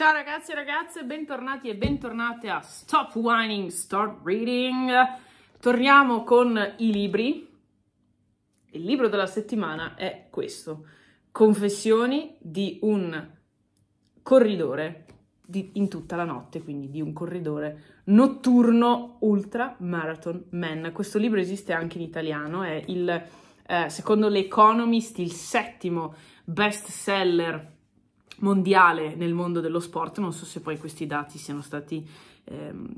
Ciao ragazzi e ragazze, bentornati e bentornate a Stop Whining, Start Reading. Torniamo con i libri. Il libro della settimana è questo, Confessioni di un corridore di, in tutta la notte, quindi di un corridore notturno ultra marathon man. Questo libro esiste anche in italiano, è il, eh, secondo l'Economist, il settimo best seller mondiale nel mondo dello sport, non so se poi questi dati siano stati ehm,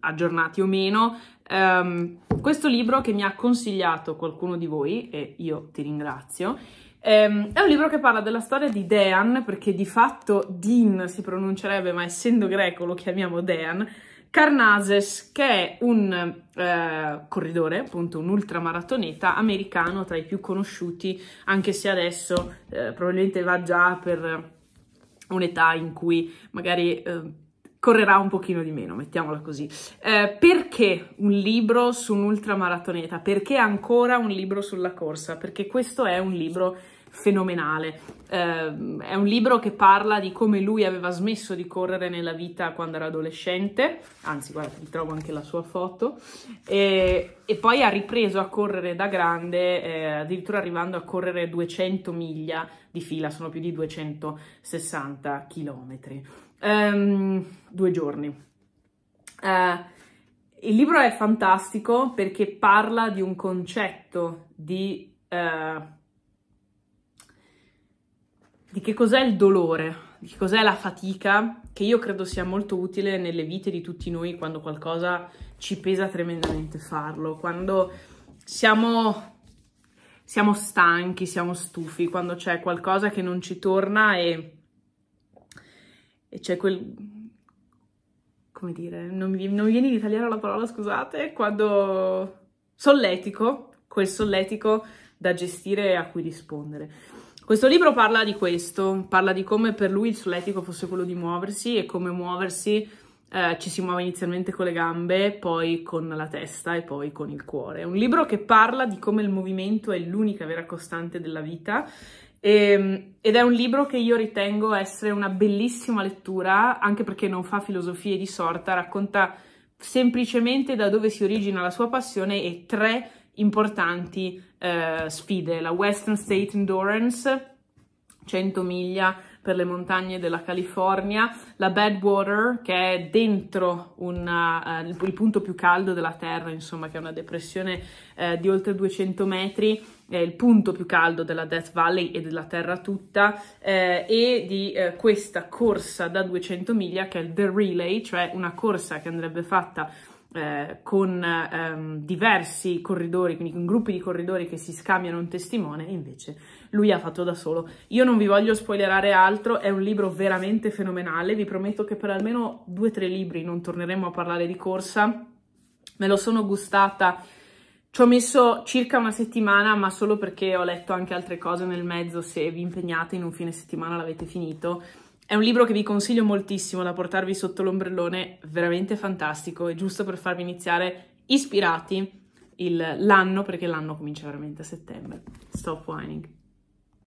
aggiornati o meno. Um, questo libro che mi ha consigliato qualcuno di voi, e io ti ringrazio, ehm, è un libro che parla della storia di Dean, perché di fatto Dean si pronuncerebbe, ma essendo greco lo chiamiamo Dean, Carnases, che è un eh, corridore, appunto un ultramaratoneta americano tra i più conosciuti, anche se adesso eh, probabilmente va già per un'età in cui magari eh, correrà un pochino di meno, mettiamola così. Eh, perché un libro su un'ultramaratoneta? Perché ancora un libro sulla corsa? Perché questo è un libro fenomenale. Eh, è un libro che parla di come lui aveva smesso di correre nella vita quando era adolescente, anzi guarda, vi trovo anche la sua foto, e, e poi ha ripreso a correre da grande, eh, addirittura arrivando a correre 200 miglia di fila, sono più di 260 chilometri. Um, due giorni. Uh, il libro è fantastico perché parla di un concetto di uh, di che cos'è il dolore, di che cos'è la fatica, che io credo sia molto utile nelle vite di tutti noi quando qualcosa ci pesa tremendamente farlo, quando siamo, siamo stanchi, siamo stufi, quando c'è qualcosa che non ci torna e, e c'è quel... come dire, non mi, non mi viene in italiano la parola, scusate, quando... solletico, quel solletico da gestire e a cui rispondere. Questo libro parla di questo, parla di come per lui il suo etico fosse quello di muoversi e come muoversi eh, ci si muove inizialmente con le gambe, poi con la testa e poi con il cuore. È un libro che parla di come il movimento è l'unica vera costante della vita e, ehm, ed è un libro che io ritengo essere una bellissima lettura, anche perché non fa filosofie di sorta, racconta semplicemente da dove si origina la sua passione e tre importanti eh, sfide, la Western State Endurance, 100 miglia per le montagne della California, la Badwater che è dentro una, eh, il punto più caldo della Terra, insomma che è una depressione eh, di oltre 200 metri, è il punto più caldo della Death Valley e della Terra tutta eh, e di eh, questa corsa da 200 miglia che è il The Relay, cioè una corsa che andrebbe fatta eh, con ehm, diversi corridori, quindi con gruppi di corridori che si scambiano un testimone, invece lui ha fatto da solo. Io non vi voglio spoilerare altro, è un libro veramente fenomenale, vi prometto che per almeno due o tre libri non torneremo a parlare di corsa, me lo sono gustata, ci ho messo circa una settimana, ma solo perché ho letto anche altre cose nel mezzo, se vi impegnate in un fine settimana l'avete finito, è un libro che vi consiglio moltissimo da portarvi sotto l'ombrellone, veramente fantastico e giusto per farvi iniziare ispirati il, l'anno, perché l'anno comincia veramente a settembre. Stop whining.